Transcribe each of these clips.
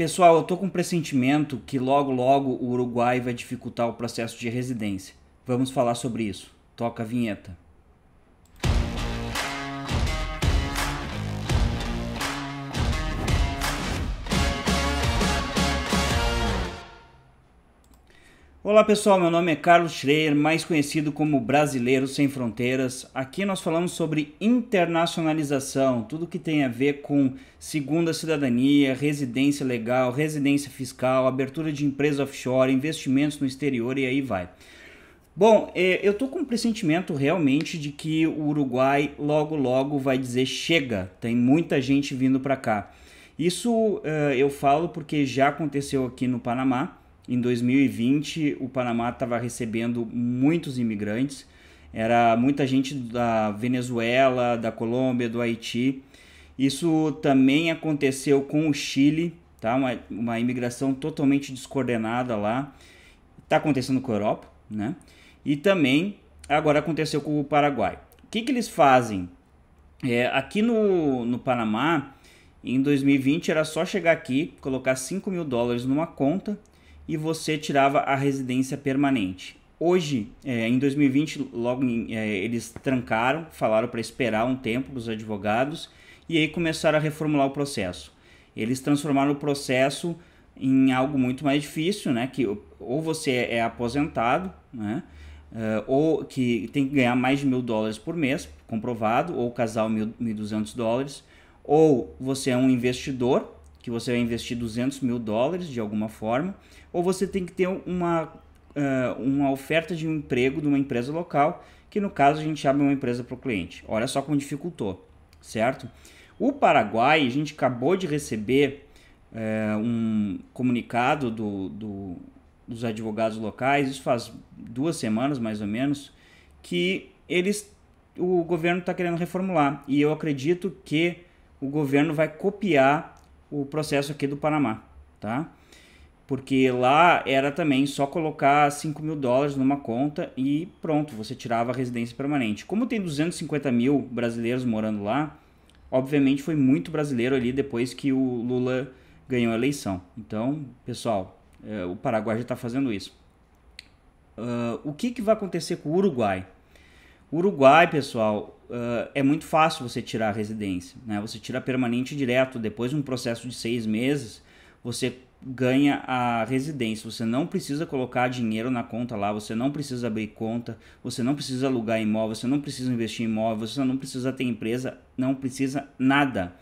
Pessoal, eu tô com um pressentimento que logo logo o Uruguai vai dificultar o processo de residência. Vamos falar sobre isso. Toca a vinheta. Olá pessoal, meu nome é Carlos Schreier, mais conhecido como Brasileiro Sem Fronteiras. Aqui nós falamos sobre internacionalização, tudo que tem a ver com segunda cidadania, residência legal, residência fiscal, abertura de empresa offshore, investimentos no exterior e aí vai. Bom, é, eu tô com um pressentimento realmente de que o Uruguai logo logo vai dizer chega, tem muita gente vindo para cá. Isso é, eu falo porque já aconteceu aqui no Panamá. Em 2020, o Panamá estava recebendo muitos imigrantes, era muita gente da Venezuela, da Colômbia, do Haiti. Isso também aconteceu com o Chile, tá? uma, uma imigração totalmente descoordenada lá. Está acontecendo com a Europa, né? E também agora aconteceu com o Paraguai. O que, que eles fazem? É, aqui no, no Panamá, em 2020, era só chegar aqui, colocar 5 mil dólares numa conta e você tirava a residência permanente. Hoje, é, em 2020, logo em, é, eles trancaram, falaram para esperar um tempo os advogados e aí começaram a reformular o processo. Eles transformaram o processo em algo muito mais difícil, né? Que ou você é aposentado, né? Uh, ou que tem que ganhar mais de mil dólares por mês, comprovado, ou casal mil, 1.200 dólares, ou você é um investidor, que você vai investir 200 mil dólares de alguma forma, ou você tem que ter uma, uh, uma oferta de um emprego de uma empresa local, que no caso a gente abre uma empresa para o cliente. Olha só como dificultou, certo? O Paraguai, a gente acabou de receber uh, um comunicado do, do, dos advogados locais, isso faz duas semanas mais ou menos, que eles o governo está querendo reformular. E eu acredito que o governo vai copiar o processo aqui do Panamá, tá? Porque lá era também só colocar 5 mil dólares numa conta e pronto, você tirava a residência permanente. Como tem 250 mil brasileiros morando lá, obviamente foi muito brasileiro ali depois que o Lula ganhou a eleição. Então, pessoal, é, o Paraguai já está fazendo isso. Uh, o que, que vai acontecer com o Uruguai? O Uruguai, pessoal, uh, é muito fácil você tirar a residência. Né? Você tira a permanente direto, depois de um processo de seis meses, você ganha a residência. Você não precisa colocar dinheiro na conta lá, você não precisa abrir conta, você não precisa alugar imóvel, você não precisa investir em imóvel, você não precisa ter empresa, não precisa nada.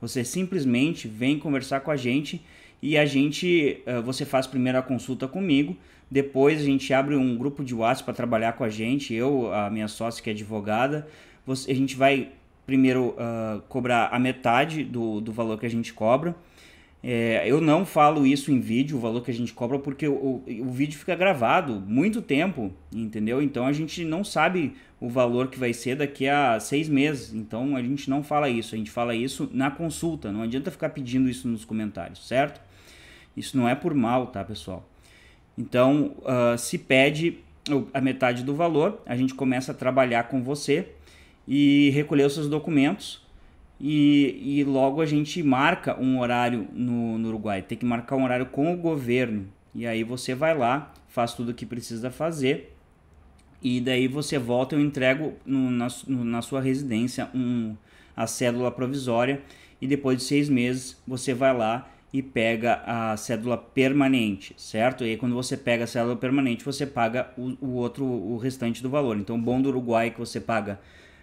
Você simplesmente vem conversar com a gente e a gente, você faz primeiro a consulta comigo, depois a gente abre um grupo de WhatsApp para trabalhar com a gente, eu, a minha sócia que é advogada, você, a gente vai primeiro uh, cobrar a metade do, do valor que a gente cobra. É, eu não falo isso em vídeo, o valor que a gente cobra, porque o, o, o, vídeo fica gravado muito tempo, entendeu? Então a gente não sabe o valor que vai ser daqui a seis meses. Então a gente não fala isso, a gente fala isso na consulta. Não adianta ficar pedindo isso nos comentários, certo? Isso não é por mal, tá, pessoal? Então uh, se pede a metade do valor, a gente começa a trabalhar com você e recolher os seus documentos. E, e logo a gente marca um horário no, no Uruguai. Tem que marcar um horário com o governo. E aí você vai lá, faz tudo o que precisa fazer. E daí você volta, eu entrego no, na, no, na sua residência um, a cédula provisória. E depois de seis meses você vai lá e pega a cédula permanente, certo? E aí, quando você pega a cédula permanente, você paga o, o outro, o restante do valor. Então, o bom do Uruguai é que você paga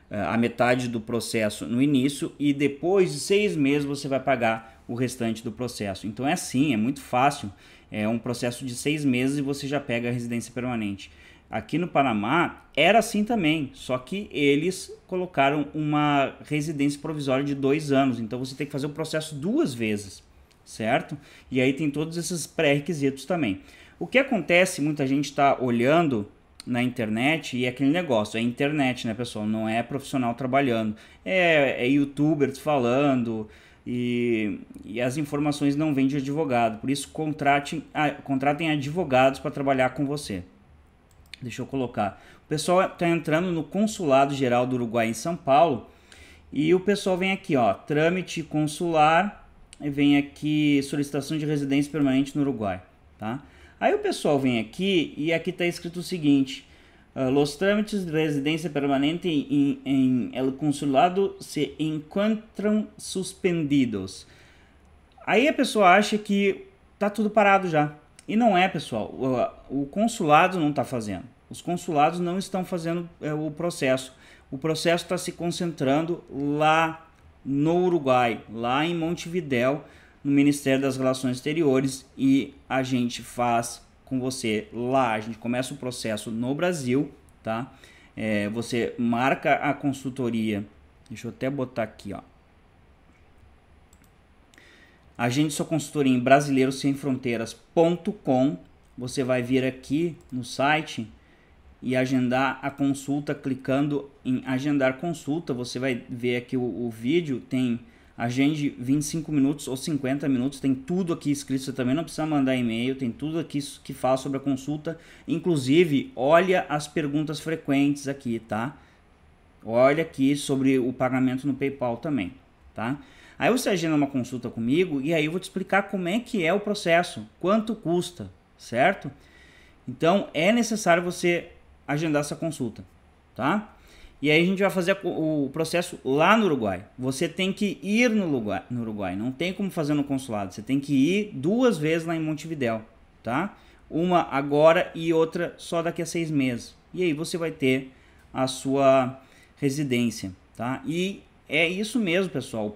a metade do processo no início e depois de seis meses você vai pagar o restante do processo. Então é assim, é muito fácil. É um processo de seis meses e você já pega a residência permanente. Aqui no Panamá era assim também, só que eles colocaram uma residência provisória de dois anos. Então você tem que fazer o processo duas vezes, certo? E aí tem todos esses pré-requisitos também. O que acontece, muita gente está olhando na internet e é aquele negócio, é internet, né, pessoal? Não é profissional trabalhando, é, é youtuber falando e, e as informações não vêm de advogado. Por isso, contratem, ah, contratem advogados para trabalhar com você. Deixa eu colocar. O pessoal está entrando no Consulado Geral do Uruguai em São Paulo e o pessoal vem aqui, ó, trâmite consular, e vem aqui solicitação de residência permanente no Uruguai, tá? Aí o pessoal vem aqui e aqui está escrito o seguinte: ah, Los trámites de residência permanente em, em el consulado se encontram suspendidos. Aí a pessoa acha que tá tudo parado já. E não é, pessoal. O, o consulado não está fazendo. Os consulados não estão fazendo é, o processo. O processo está se concentrando lá no Uruguai, lá em Montevidéu no Ministério das Relações Exteriores e a gente faz com você lá. A gente começa o processo no Brasil, tá? É, você marca a consultoria. Deixa eu até botar aqui, ó. Agende sua consultoria em brasileirosemfronteiras.com. Você vai vir aqui no site e agendar a consulta clicando em agendar consulta. Você vai ver aqui o, o vídeo, tem Agende 25 minutos ou 50 minutos, tem tudo aqui escrito, você também não precisa mandar e-mail, tem tudo aqui que fala sobre a consulta. Inclusive, olha as perguntas frequentes aqui, tá? Olha aqui sobre o pagamento no PayPal também, tá? Aí você agenda uma consulta comigo e aí eu vou te explicar como é que é o processo, quanto custa, certo? Então é necessário você agendar essa consulta, tá? E aí a gente vai fazer o processo lá no Uruguai. Você tem que ir no Uruguai, no Uruguai. não tem como fazer no consulado. Você tem que ir duas vezes lá em Montevidéu, tá? Uma agora e outra só daqui a seis meses. E aí você vai ter a sua residência, tá? E é isso mesmo, pessoal.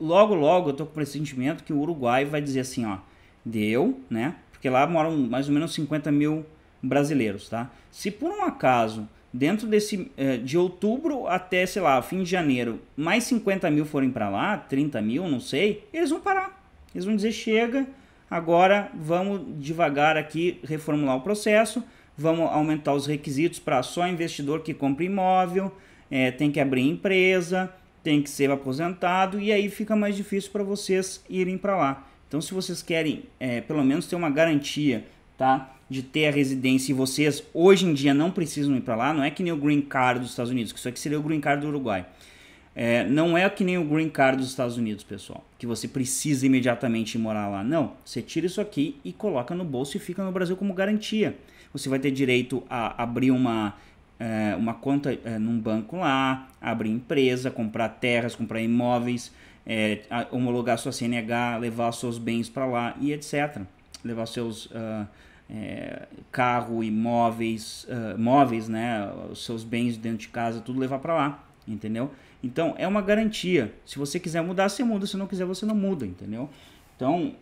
logo, logo eu tô com o pressentimento que o Uruguai vai dizer assim, ó, deu, né? Porque lá moram mais ou menos 50 mil brasileiros, tá? Se por um acaso dentro desse eh, de outubro até, sei lá, fim de janeiro, mais 50 mil forem para lá, 30 mil, não sei, eles vão parar. Eles vão dizer: chega, agora vamos devagar aqui reformular o processo, vamos aumentar os requisitos para só investidor que compra imóvel, é, tem que abrir empresa, tem que ser aposentado, e aí fica mais difícil para vocês irem para lá. Então, se vocês querem é, pelo menos ter uma garantia tá? De ter a residência e vocês hoje em dia não precisam ir para lá, não é que nem o green card dos Estados Unidos, que isso aqui seria o green card do Uruguai. É, não é que nem o green card dos Estados Unidos, pessoal, que você precisa imediatamente morar lá. Não, você tira isso aqui e coloca no bolso e fica no Brasil como garantia. Você vai ter direito a abrir uma, é, uma conta é, num banco lá, abrir empresa, comprar terras, comprar imóveis, é, homologar sua CNH, levar seus bens para lá e etc levar seus uh, é, carro, imóveis, uh, móveis, né, os seus bens dentro de casa, tudo levar para lá, entendeu? Então é uma garantia. Se você quiser mudar, você muda. Se não quiser, você não muda, entendeu? Então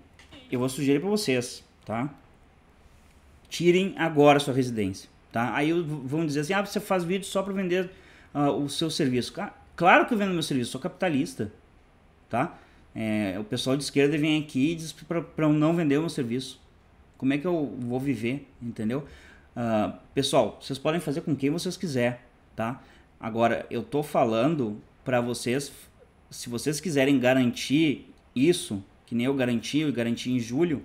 eu vou sugerir para vocês, tá? Tirem agora a sua residência, tá? Aí vão dizer assim, ah, você faz vídeo só para vender uh, o seu serviço. Claro que eu vendo meu serviço, sou capitalista, tá? É, o pessoal de esquerda vem aqui e diz para eu não vender o meu serviço. Como é que eu vou viver, entendeu? Uh, pessoal, vocês podem fazer com quem vocês quiser, tá? Agora, eu tô falando para vocês, se vocês quiserem garantir isso, que nem eu garanti, eu garanti em julho,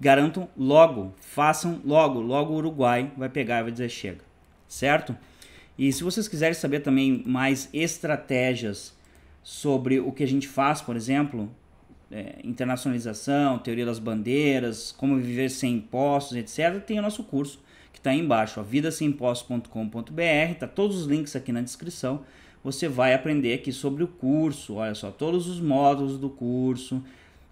garantam logo, façam logo, logo o Uruguai vai pegar e vai dizer chega, certo? E se vocês quiserem saber também mais estratégias sobre o que a gente faz, por exemplo, é, internacionalização, teoria das bandeiras, como viver sem impostos, etc., tem o nosso curso que está aí embaixo, vidasemimpostos.com.br, está todos os links aqui na descrição. Você vai aprender aqui sobre o curso, olha só, todos os módulos do curso.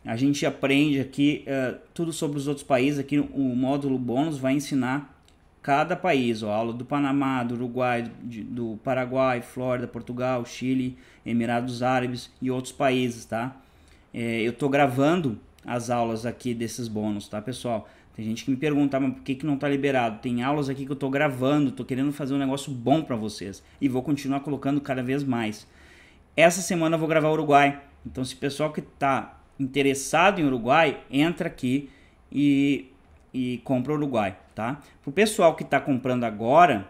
A gente aprende aqui uh, tudo sobre os outros países. Aqui o módulo bônus vai ensinar cada país, ó, aula do Panamá, do Uruguai, do Paraguai, Flórida, Portugal, Chile, Emirados Árabes e outros países, tá? É, eu tô gravando as aulas aqui desses bônus, tá, pessoal? Tem gente que me pergunta, mas por que, que não tá liberado? Tem aulas aqui que eu tô gravando, tô querendo fazer um negócio bom para vocês e vou continuar colocando cada vez mais. Essa semana eu vou gravar Uruguai, então se o pessoal que tá interessado em Uruguai, entra aqui e, e compra Uruguai tá? o pessoal que está comprando agora,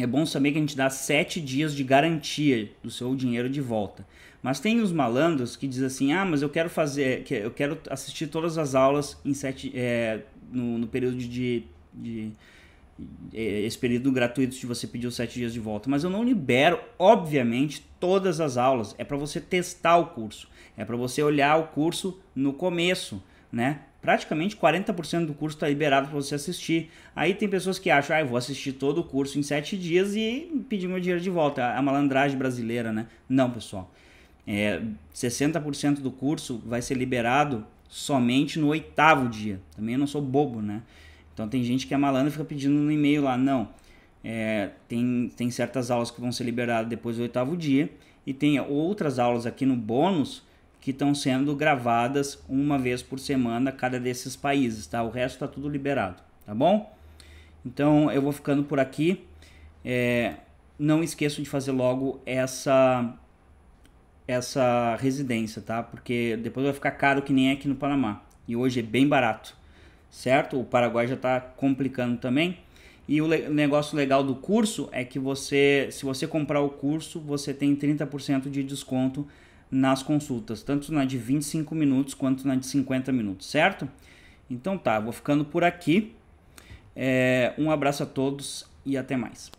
é bom saber que a gente dá 7 dias de garantia do seu dinheiro de volta. Mas tem os malandros que dizem assim: ah, mas eu quero fazer, eh, eu quero assistir todas as aulas em sete, é, no, no, período de, de, de. Eh, esse período gratuito se você pedir os 7 dias de volta. Mas eu não libero, obviamente, todas as aulas. É para você testar o curso. É para você olhar o curso no começo, né? praticamente 40% do curso está liberado para você assistir. Aí tem pessoas que acham, ah, eu vou assistir todo o curso em 7 dias e pedir meu dinheiro de volta. É A malandragem brasileira, né? Não, pessoal. É, 60% do curso vai ser liberado somente no oitavo dia. Também eu não sou bobo, né? Então tem gente que é malandro e fica pedindo no e-mail lá. Não. É, tem, tem certas aulas que vão ser liberadas depois do oitavo dia. E tem outras aulas aqui no bônus que estão sendo gravadas uma vez por semana cada desses países, tá? O resto está tudo liberado, tá bom? Então eu vou ficando por aqui. É, não esqueço de fazer logo essa essa residência, tá? Porque depois vai ficar caro que nem aqui no Panamá. E hoje é bem barato, certo? O Paraguai já está complicando também. E o le negócio legal do curso é que você, se você comprar o curso, você tem 30% de desconto nas consultas, tanto na de 25 minutos quanto na de 50 minutos, certo? Então tá, vou ficando por aqui. É, um abraço a todos e até mais.